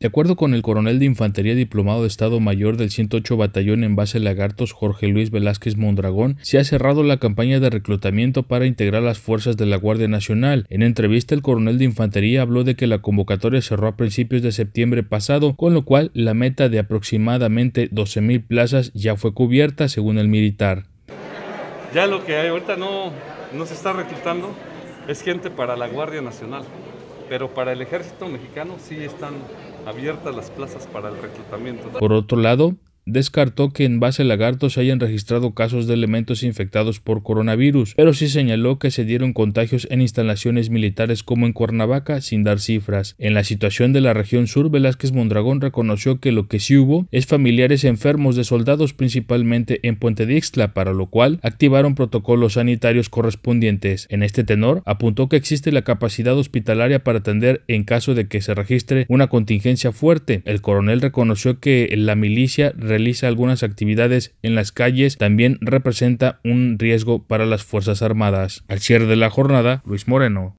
De acuerdo con el coronel de infantería diplomado de Estado Mayor del 108 Batallón en base Lagartos Jorge Luis Velázquez Mondragón, se ha cerrado la campaña de reclutamiento para integrar las fuerzas de la Guardia Nacional. En entrevista, el coronel de infantería habló de que la convocatoria cerró a principios de septiembre pasado, con lo cual la meta de aproximadamente 12.000 plazas ya fue cubierta, según el militar. Ya lo que hay ahorita no, no se está reclutando es gente para la Guardia Nacional pero para el ejército mexicano sí están abiertas las plazas para el reclutamiento. Por otro lado, descartó que en base a lagartos se hayan registrado casos de elementos infectados por coronavirus, pero sí señaló que se dieron contagios en instalaciones militares como en Cuernavaca sin dar cifras. En la situación de la región sur, Velázquez Mondragón reconoció que lo que sí hubo es familiares enfermos de soldados principalmente en Puente Ixtla, para lo cual activaron protocolos sanitarios correspondientes. En este tenor, apuntó que existe la capacidad hospitalaria para atender en caso de que se registre una contingencia fuerte. El coronel reconoció que la milicia realiza algunas actividades en las calles también representa un riesgo para las Fuerzas Armadas. Al cierre de la jornada, Luis Moreno.